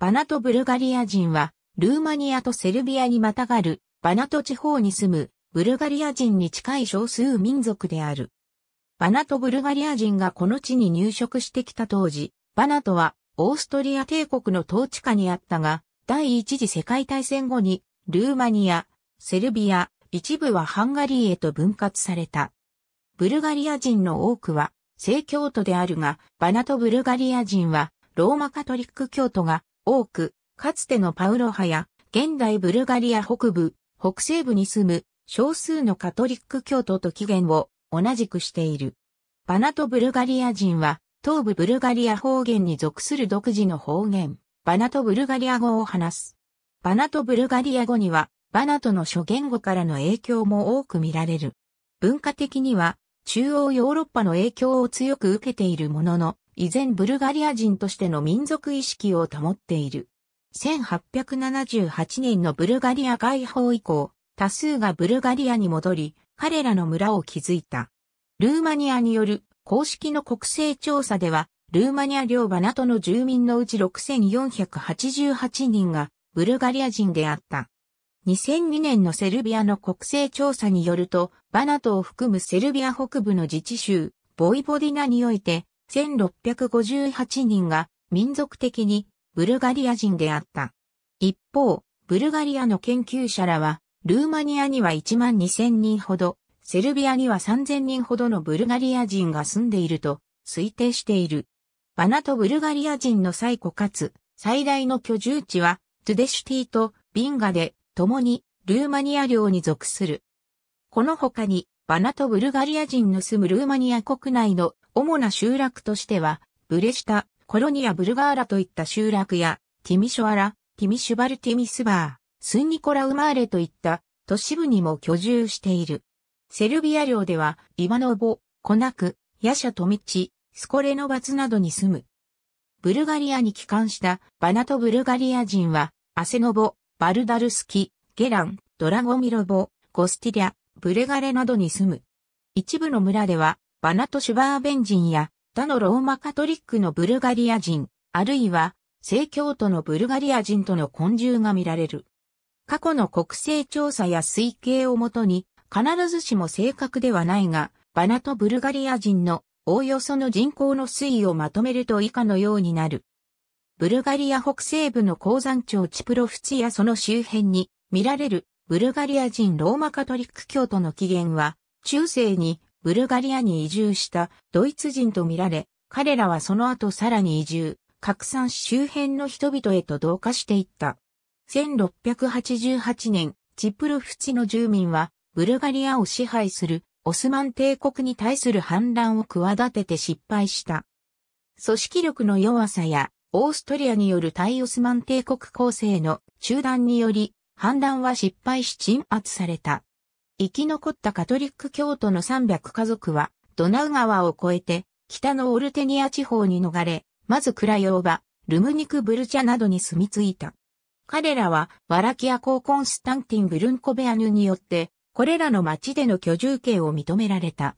バナト・ブルガリア人は、ルーマニアとセルビアにまたがる、バナト地方に住む、ブルガリア人に近い少数民族である。バナト・ブルガリア人がこの地に入植してきた当時、バナトは、オーストリア帝国の統治下にあったが、第一次世界大戦後に、ルーマニア、セルビア、一部はハンガリーへと分割された。ブルガリア人の多くは、正教徒であるが、バナト・ブルガリア人は、ローマカトリック教徒が多く、かつてのパウロ派や、現代ブルガリア北部、北西部に住む少数のカトリック教徒と起源を同じくしている。バナトブルガリア人は東部ブルガリア方言に属する独自の方言、バナトブルガリア語を話す。バナトブルガリア語にはバナトの諸言語からの影響も多く見られる。文化的には中央ヨーロッパの影響を強く受けているものの、依然ブルガリア人としての民族意識を保っている。1878年のブルガリア解放以降、多数がブルガリアに戻り、彼らの村を築いた。ルーマニアによる公式の国勢調査では、ルーマニア領バナトの住民のうち6488人がブルガリア人であった。2002年のセルビアの国勢調査によると、バナトを含むセルビア北部の自治州、ボイボディナにおいて、1658人が民族的にブルガリア人であった。一方、ブルガリアの研究者らは、ルーマニアには1万2000人ほど、セルビアには3000人ほどのブルガリア人が住んでいると推定している。バナとブルガリア人の最古かつ最大の居住地は、トゥデシュティとビンガで、共にルーマニア領に属する。この他に、バナとブルガリア人の住むルーマニア国内の主な集落としては、ブレシタ、コロニア・ブルガーラといった集落や、ティミショアラ、ティミシュバル・ティミスバー、スンニコラ・ウマーレといった都市部にも居住している。セルビア領では、イワノボ、コナク、ヤシャ・トミチ、スコレノバツなどに住む。ブルガリアに帰還したバナトブルガリア人は、アセノボ、バルダルスキ、ゲラン、ドラゴミロボ、ゴスティリア、ブレガレなどに住む。一部の村ではバナト・シュバーベン人や他のローマカトリックのブルガリア人、あるいは正教徒のブルガリア人との混住が見られる。過去の国勢調査や推計をもとに、必ずしも正確ではないが、バナトブルガリア人のおおよその人口の推移をまとめると以下のようになる。ブルガリア北西部の鉱山町チプロフツやその周辺に見られるブルガリア人ローマカトリック教徒の起源は中世にブルガリアに移住したドイツ人とみられ、彼らはその後さらに移住、拡散し周辺の人々へと同化していった。1688年、チプルフチの住民は、ブルガリアを支配するオスマン帝国に対する反乱を企てて失敗した。組織力の弱さや、オーストリアによる対オスマン帝国構成の中断により、反乱は失敗し鎮圧された。生き残ったカトリック教徒の300家族は、ドナウ川を越えて、北のオルテニア地方に逃れ、まずクラヨーバ、ルムニクブルチャなどに住み着いた。彼らは、ワラキア公コンスタンティン・ブルンコベアヌによって、これらの町での居住権を認められた。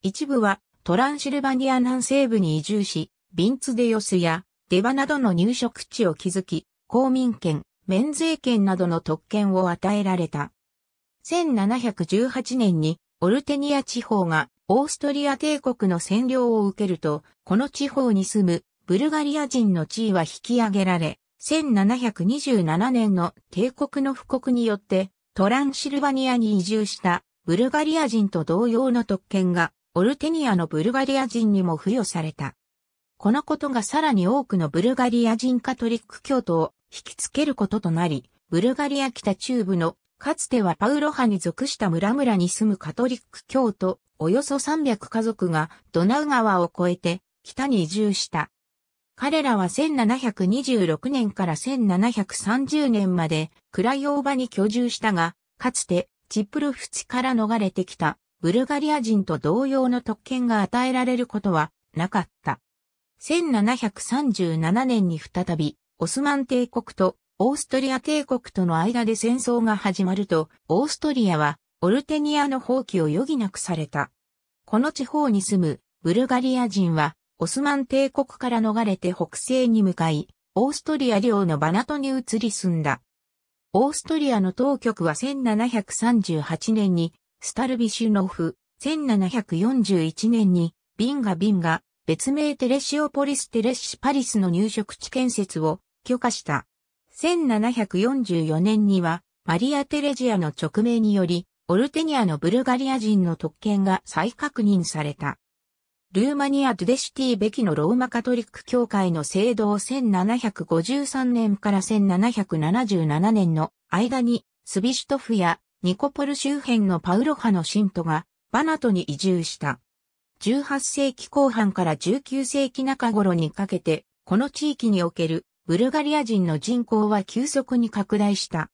一部は、トランシルバニア南西部に移住し、ビンツデヨスやデバなどの入植地を築き、公民権、免税権などの特権を与えられた。1718年にオルテニア地方がオーストリア帝国の占領を受けると、この地方に住むブルガリア人の地位は引き上げられ、1727年の帝国の布告によってトランシルバニアに移住したブルガリア人と同様の特権がオルテニアのブルガリア人にも付与された。このことがさらに多くのブルガリア人カトリック教徒を引きつけることとなり、ブルガリア北中部のかつてはパウロ派に属した村々に住むカトリック教徒、およそ300家族がドナウ川を越えて北に移住した。彼らは1726年から1730年までクライオーバに居住したが、かつてチップルフチから逃れてきたブルガリア人と同様の特権が与えられることはなかった。1737年に再びオスマン帝国とオーストリア帝国との間で戦争が始まると、オーストリアはオルテニアの放棄を余儀なくされた。この地方に住むブルガリア人は、オスマン帝国から逃れて北西に向かい、オーストリア領のバナトに移り住んだ。オーストリアの当局は1738年にスタルビシュノフ、1741年にビンガビンガ、別名テレシオポリステレシパリスの入植地建設を許可した。1744年には、マリア・テレジアの勅命により、オルテニアのブルガリア人の特権が再確認された。ルーマニア・ドゥデシティ・ベキのローマカトリック教会の制度を1753年から1777年の間に、スビシュトフやニコポル周辺のパウロ派の信徒がバナトに移住した。18世紀後半から19世紀中頃にかけて、この地域におけるブルガリア人の人口は急速に拡大した。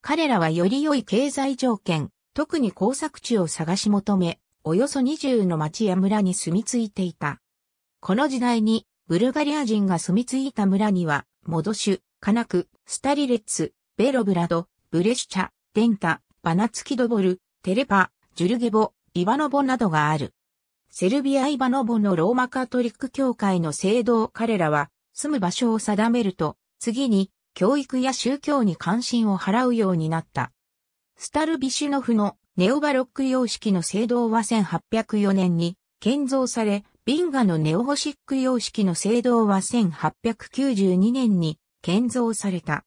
彼らはより良い経済条件、特に工作地を探し求め、およそ20の町や村に住み着いていた。この時代に、ブルガリア人が住み着いた村には、モドシュ、カナク、スタリレッツ、ベロブラド、ブレシュチャ、デンタ、バナツキドボル、テレパ、ジュルゲボ、イバノボなどがある。セルビアイバノボのローマカトリック教会の聖堂彼らは住む場所を定めると、次に教育や宗教に関心を払うようになった。スタルビシュノフのネオバロック様式の聖堂は1804年に建造され、ビンガのネオゴシック様式の聖堂は1892年に建造された。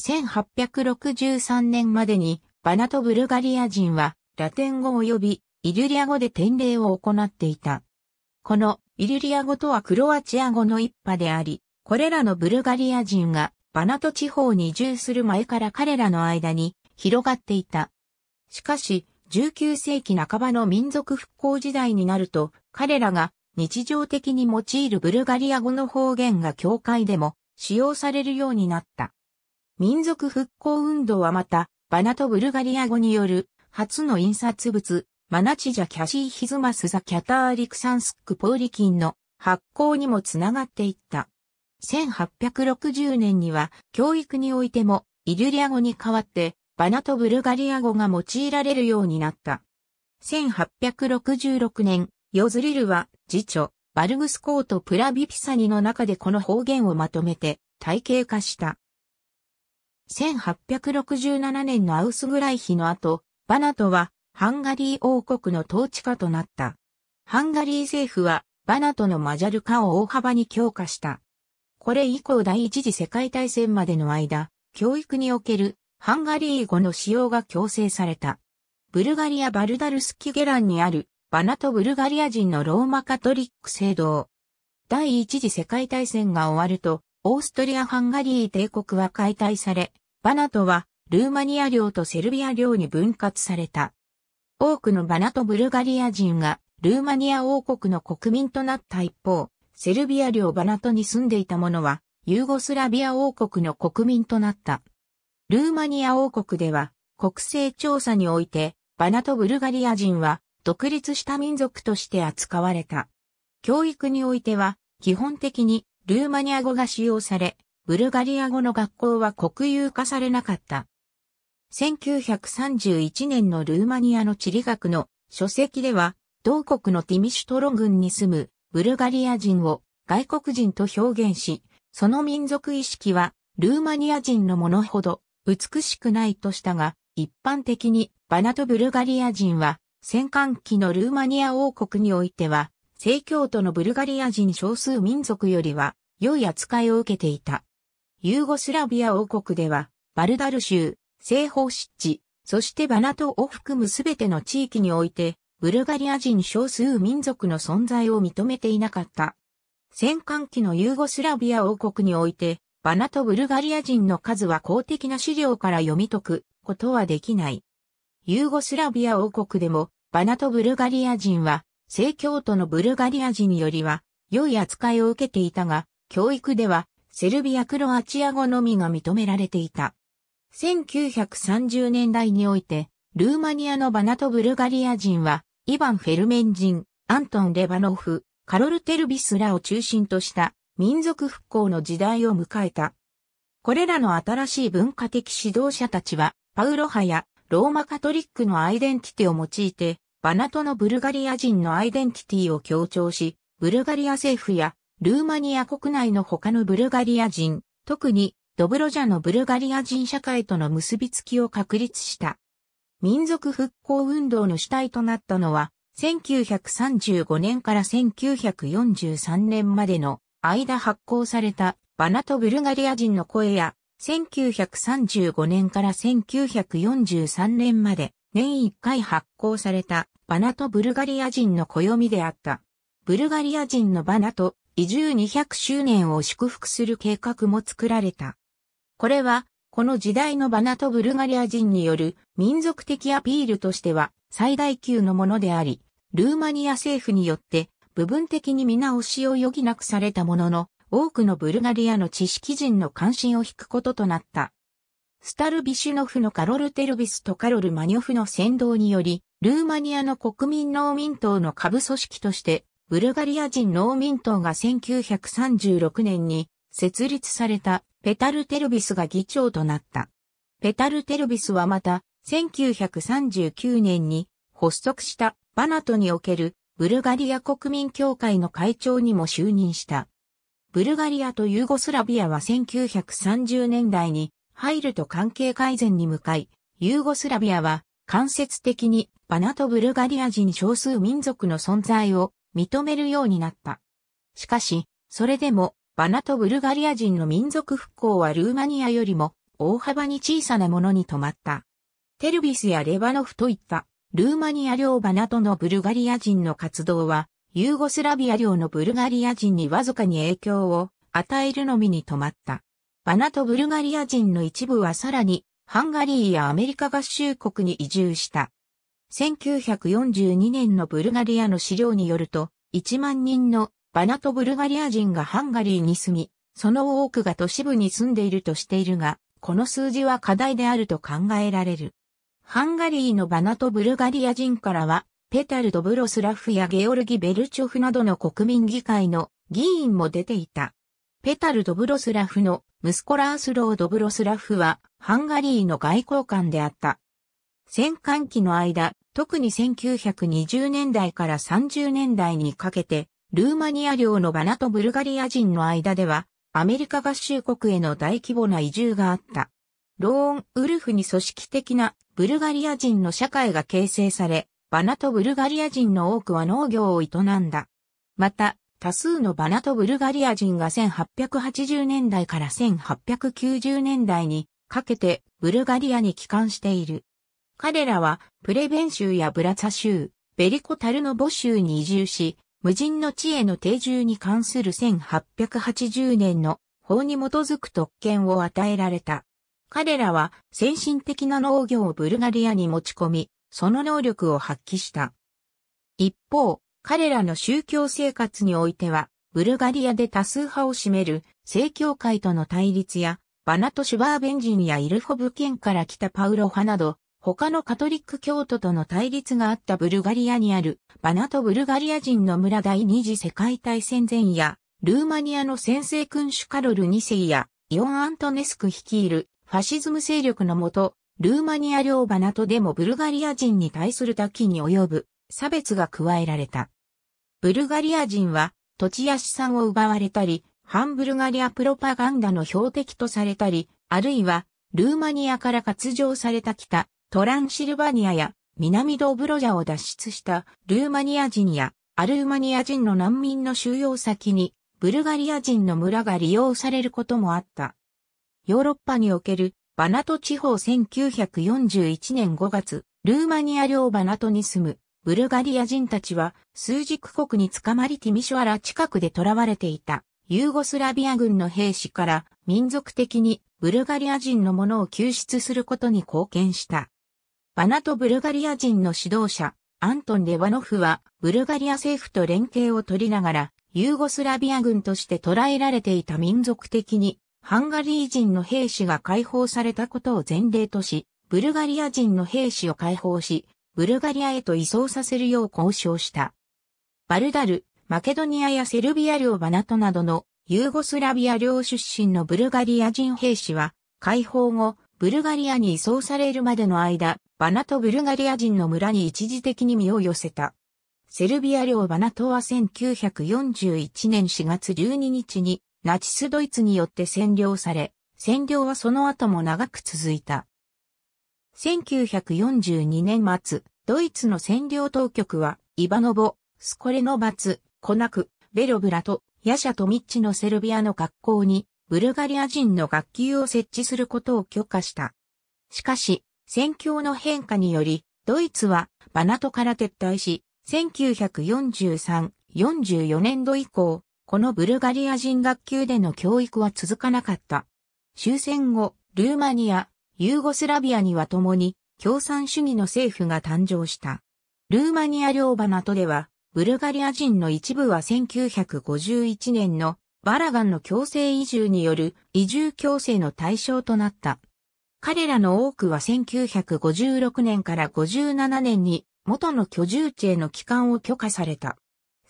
1863年までにバナトブルガリア人はラテン語及びイリュリア語で典礼を行っていた。このイリュリア語とはクロアチア語の一派であり、これらのブルガリア人がバナト地方に移住する前から彼らの間に広がっていた。しかし、19世紀半ばの民族復興時代になると、彼らが日常的に用いるブルガリア語の方言が教会でも使用されるようになった。民族復興運動はまた、バナトブルガリア語による初の印刷物、マナチジャキャシーヒズマスザキャターリクサンスックポーリキンの発行にもつながっていった。1860年には教育においてもイリュリア語に代わってバナとブルガリア語が用いられるようになった。1866年、ヨズリルは次女、バルグスコート・プラビピサニの中でこの方言をまとめて体系化した。1867年のアウスグライヒの後、バナトはハンガリー王国の統治下となった。ハンガリー政府はバナトのマジャル化を大幅に強化した。これ以降第一次世界大戦までの間、教育におけるハンガリー語の使用が強制された。ブルガリア・バルダルスキゲランにあるバナト・ブルガリア人のローマカトリック聖堂。第一次世界大戦が終わると、オーストリア・ハンガリー帝国は解体され、バナトはルーマニア領とセルビア領に分割された。多くのバナとブルガリア人がルーマニア王国の国民となった一方、セルビア領バナトに住んでいた者は、ユーゴスラビア王国の国民となった。ルーマニア王国では、国勢調査において、バナとブルガリア人は、独立した民族として扱われた。教育においては、基本的にルーマニア語が使用され、ブルガリア語の学校は国有化されなかった。1931年のルーマニアの地理学の書籍では、同国のティミシュトロ郡に住むブルガリア人を外国人と表現し、その民族意識はルーマニア人のものほど美しくないとしたが、一般的にバナトブルガリア人は戦艦期のルーマニア王国においては、正教徒のブルガリア人少数民族よりは良い扱いを受けていた。ユーゴスラビア王国では、バルダル州、西方湿地、そしてバナトを含むすべての地域において、ブルガリア人少数民族の存在を認めていなかった。戦艦機のユーゴスラビア王国において、バナトブルガリア人の数は公的な資料から読み解くことはできない。ユーゴスラビア王国でも、バナトブルガリア人は、正教徒のブルガリア人よりは、良い扱いを受けていたが、教育では、セルビア・クロアチア語のみが認められていた。1930年代において、ルーマニアのバナトブルガリア人は、イヴァン・フェルメン人、アントン・レバノフ、カロル・テルビスらを中心とした民族復興の時代を迎えた。これらの新しい文化的指導者たちは、パウロ派やローマカトリックのアイデンティティを用いて、バナトのブルガリア人のアイデンティティを強調し、ブルガリア政府やルーマニア国内の他のブルガリア人、特にドブロジャのブルガリア人社会との結びつきを確立した。民族復興運動の主体となったのは、1935年から1943年までの間発行されたバナとブルガリア人の声や、1935年から1943年まで年1回発行されたバナとブルガリア人の暦であった。ブルガリア人のバナと移住200周年を祝福する計画も作られた。これは、この時代のバナとブルガリア人による民族的アピールとしては最大級のものであり、ルーマニア政府によって部分的に見直しを余儀なくされたものの、多くのブルガリアの知識人の関心を引くこととなった。スタルビシュノフのカロル・テルビスとカロル・マニョフの先導により、ルーマニアの国民農民党の下部組織として、ブルガリア人農民党が1936年に設立されたペタル・テルビスが議長となった。ペタル・テルビスはまた、1939年に発足したバナトにおけるブルガリア国民協会の会長にも就任した。ブルガリアとユーゴスラビアは1930年代に入ると関係改善に向かい、ユーゴスラビアは間接的にバナトブルガリア人少数民族の存在を認めるようになった。しかし、それでもバナとブルガリア人の民族復興はルーマニアよりも大幅に小さなものに止まった。テルビスやレバノフといったルーマニア領バナとのブルガリア人の活動はユーゴスラビア領のブルガリア人にわずかに影響を与えるのみに止まった。バナとブルガリア人の一部はさらにハンガリーやアメリカ合衆国に移住した。1942年のブルガリアの資料によると、1万人のバナトブルガリア人がハンガリーに住み、その多くが都市部に住んでいるとしているが、この数字は課題であると考えられる。ハンガリーのバナトブルガリア人からは、ペタル・ドブロスラフやゲオルギ・ベルチョフなどの国民議会の議員も出ていた。ペタル・ドブロスラフの息子ラースロー・ドブロスラフはハンガリーの外交官であった。戦艦期の間、特に1920年代から30年代にかけてルーマニア領のバナとブルガリア人の間では、アメリカ合衆国への大規模な移住があった。ローン・ウルフに組織的なブルガリア人の社会が形成され、バナとブルガリア人の多くは農業を営んだ。また、多数のバナとブルガリア人が1880年代から1890年代にかけてブルガリアに帰還している。彼らはプレベン州やブラツァ州、ベリコタルノボ州に移住し、無人の地への定住に関する1880年の法に基づく特権を与えられた。彼らは先進的な農業をブルガリアに持ち込み、その能力を発揮した。一方、彼らの宗教生活においては、ブルガリアで多数派を占める正教会との対立や、バナトシュバーベン人やイルフォブ県から来たパウロ派など、他のカトリック教徒との対立があったブルガリアにあるバナとブルガリア人の村第二次世界大戦前や、ルーマニアの先制君主カロル2世や、イオン・アントネスク率いるファシズム勢力のもと、ルーマニア領バナとでもブルガリア人に対する多岐に及ぶ差別が加えられた。ブルガリア人は土地や資産を奪われたり、反ブルガリアプロパガンダの標的とされたり、あるいはルーマニアから割譲された北トランシルバニアや南ドブロジャを脱出したルーマニア人やアルーマニア人の難民の収容先にブルガリア人の村が利用されることもあった。ヨーロッパにおけるバナト地方1941年5月、ルーマニア領バナトに住むブルガリア人たちは数軸国に捕まりティミショアラ近くで捕らわれていたユーゴスラビア軍の兵士から民族的にブルガリア人のものを救出することに貢献した。バナト・ブルガリア人の指導者、アントン・レバノフは、ブルガリア政府と連携を取りながら、ユーゴスラビア軍として捕らえられていた民族的に、ハンガリー人の兵士が解放されたことを前例とし、ブルガリア人の兵士を解放し、ブルガリアへと移送させるよう交渉した。バルダル、マケドニアやセルビア領バナトなどのユーゴスラビア領出身のブルガリア人兵士は、解放後、ブルガリアに移送されるまでの間、バナトブルガリア人の村に一時的に身を寄せた。セルビア領バナトは1941年4月12日にナチスドイツによって占領され、占領はその後も長く続いた。1942年末、ドイツの占領当局は、イバノボ、スコレノバツ、コナク、ベロブラと、ヤシャとミッチのセルビアの学校にブルガリア人の学級を設置することを許可した。しかし、戦況の変化により、ドイツはバナトから撤退し、1943-44年度以降、このブルガリア人学級での教育は続かなかった。終戦後、ルーマニア、ユーゴスラビアには共に共産主義の政府が誕生した。ルーマニア領バナトでは、ブルガリア人の一部は1951年のバラガンの強制移住による移住強制の対象となった。彼らの多くは1956年から57年に元の居住地への帰還を許可された。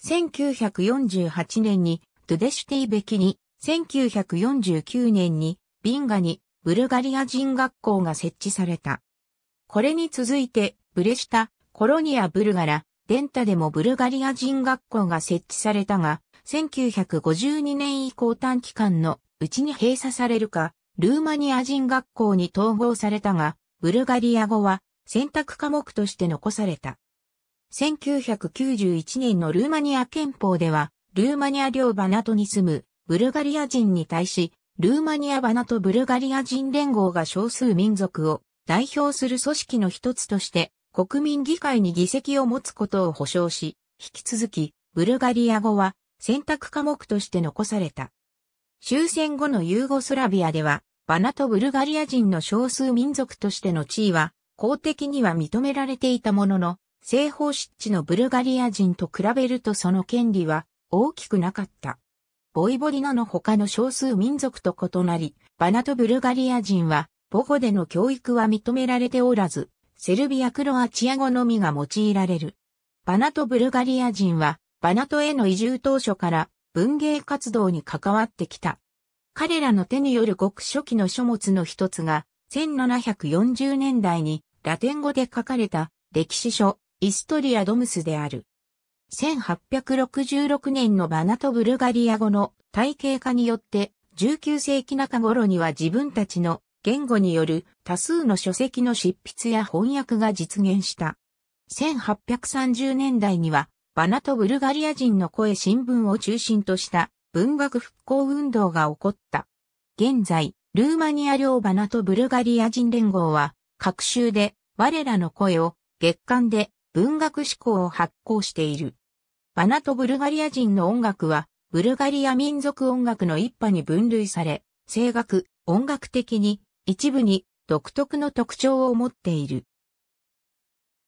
1948年にドゥデシュティベキに、1949年にビンガにブルガリア人学校が設置された。これに続いてブレシタ、コロニア・ブルガラ、デンタでもブルガリア人学校が設置されたが、1952年以降短期間のうちに閉鎖されるか、ルーマニア人学校に統合されたが、ブルガリア語は選択科目として残された。1991年のルーマニア憲法では、ルーマニア領バナトに住むブルガリア人に対し、ルーマニアバナトブルガリア人連合が少数民族を代表する組織の一つとして、国民議会に議席を持つことを保障し、引き続き、ブルガリア語は選択科目として残された。終戦後のユーゴスラビアでは、バナとブルガリア人の少数民族としての地位は、公的には認められていたものの、西方湿地のブルガリア人と比べるとその権利は大きくなかった。ボイボリナの他の少数民族と異なり、バナとブルガリア人は母語での教育は認められておらず、セルビア・クロアチア語のみが用いられる。バナとブルガリア人はバナトへの移住当初から文芸活動に関わってきた。彼らの手による極初期の書物の一つが、1740年代にラテン語で書かれた歴史書、イストリア・ドムスである。1866年のバナト・ブルガリア語の体系化によって、19世紀中頃には自分たちの言語による多数の書籍の執筆や翻訳が実現した。1830年代にはバナとブルガリア人の声新聞を中心とした文学復興運動が起こった。現在、ルーマニア領バナとブルガリア人連合は、各州で我らの声を月間で文学志向を発行している。バナとブルガリア人の音楽は、ブルガリア民族音楽の一派に分類され、声楽、音楽的に一部に独特の特徴を持っている。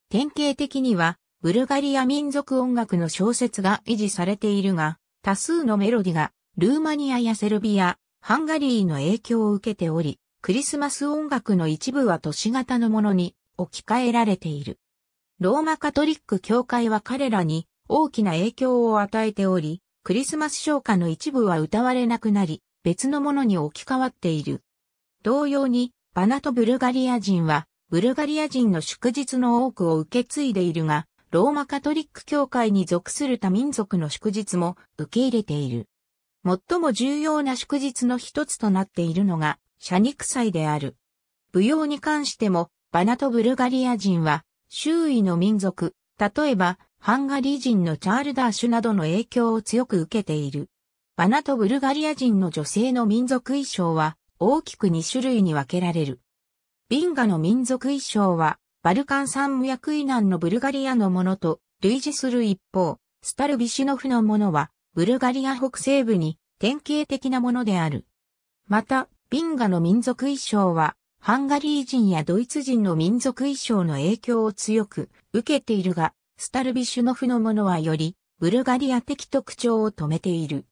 典型的には、ブルガリア民族音楽の小説が維持されているが、多数のメロディがルーマニアやセルビア、ハンガリーの影響を受けており、クリスマス音楽の一部は都市型のものに置き換えられている。ローマカトリック教会は彼らに大きな影響を与えており、クリスマス唱歌の一部は歌われなくなり、別のものに置き換わっている。同様に、バナとブルガリア人は、ブルガリア人の祝日の多くを受け継いでいるが、ローマカトリック教会に属する他民族の祝日も受け入れている。最も重要な祝日の一つとなっているのが、ニ肉祭である。舞踊に関しても、バナとブルガリア人は、周囲の民族、例えば、ハンガリー人のチャールダーシュなどの影響を強く受けている。バナとブルガリア人の女性の民族衣装は、大きく2種類に分けられる。ビンガの民族衣装は、バルカン山脈以南のブルガリアのものと類似する一方、スタルビシュノフのものは、ブルガリア北西部に典型的なものである。また、ビンガの民族衣装は、ハンガリー人やドイツ人の民族衣装の影響を強く受けているが、スタルビシュノフのものはより、ブルガリア的特徴を止めている。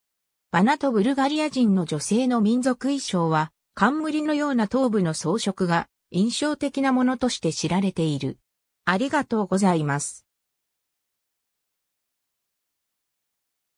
バナとブルガリア人の女性の民族衣装は、冠のような頭部の装飾が印象的なものとして知られている。ありがとうございます。